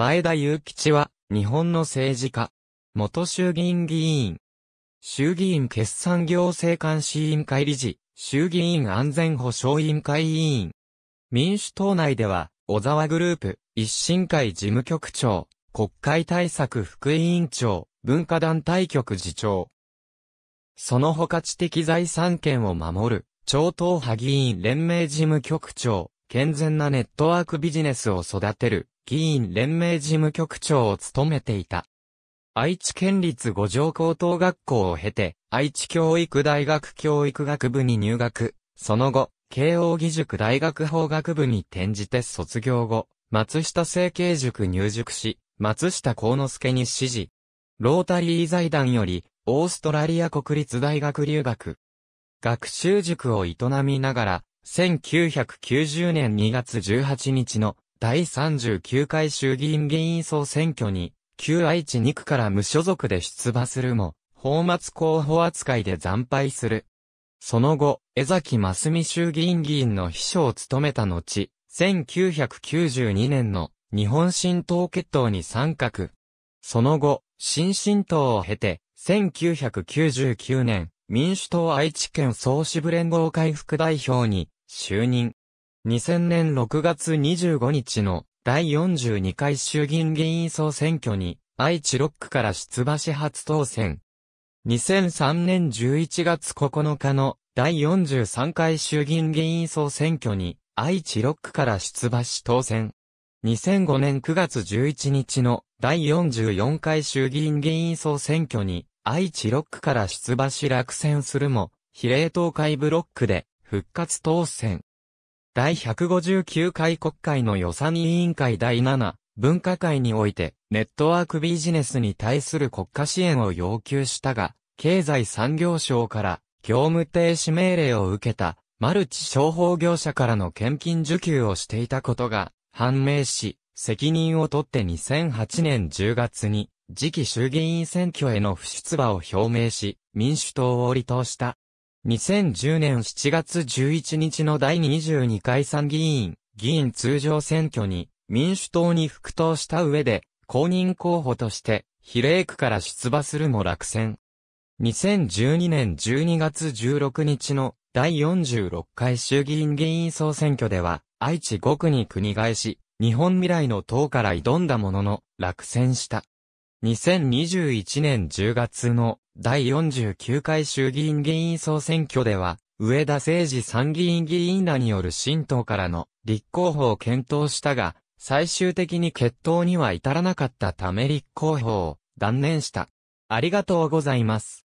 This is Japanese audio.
前田祐吉は、日本の政治家。元衆議院議員。衆議院決算行政監視委員会理事、衆議院安全保障委員会委員。民主党内では、小沢グループ、一審会事務局長、国会対策副委員長、文化団体局次長。その他知的財産権を守る、超党派議員連盟事務局長、健全なネットワークビジネスを育てる、議員連盟事務局長を務めていた。愛知県立五条高等学校を経て、愛知教育大学教育学部に入学。その後、慶応義塾大学法学部に転じて卒業後、松下政経塾入塾し、松下幸之助に指示。ロータリー財団より、オーストラリア国立大学留学。学習塾を営みながら、1990年2月18日の第39回衆議院議員総選挙に、旧愛知2区から無所属で出馬するも、法末候補扱いで惨敗する。その後、江崎真美衆議院議員の秘書を務めた後、1992年の日本新党決闘に参画。その後、新新党を経て、1999年、民主党愛知県総支部連合会副代表に就任。2000年6月25日の第42回衆議院議員総選挙に愛知6区から出馬し初当選。2003年11月9日の第43回衆議院議員総選挙に愛知6区から出馬し当選。2005年9月11日の第44回衆議院議員総選挙に愛知6区から出馬し落選するも、比例東海ブロックで復活当選。第159回国会の予算委員会第7、文化会において、ネットワークビジネスに対する国家支援を要求したが、経済産業省から、業務停止命令を受けた、マルチ商法業者からの献金受給をしていたことが、判明し、責任を取って2008年10月に、次期衆議院選挙への不出馬を表明し、民主党を離党した。2010年7月11日の第22回参議院、議員通常選挙に、民主党に復党した上で、公認候補として、比例区から出馬するも落選。2012年12月16日の第46回衆議院議員総選挙では、愛知5区に国返し、日本未来の党から挑んだものの、落選した。2021年10月の第49回衆議院議員総選挙では、上田誠二参議院議員らによる新党からの立候補を検討したが、最終的に決闘には至らなかったため立候補を断念した。ありがとうございます。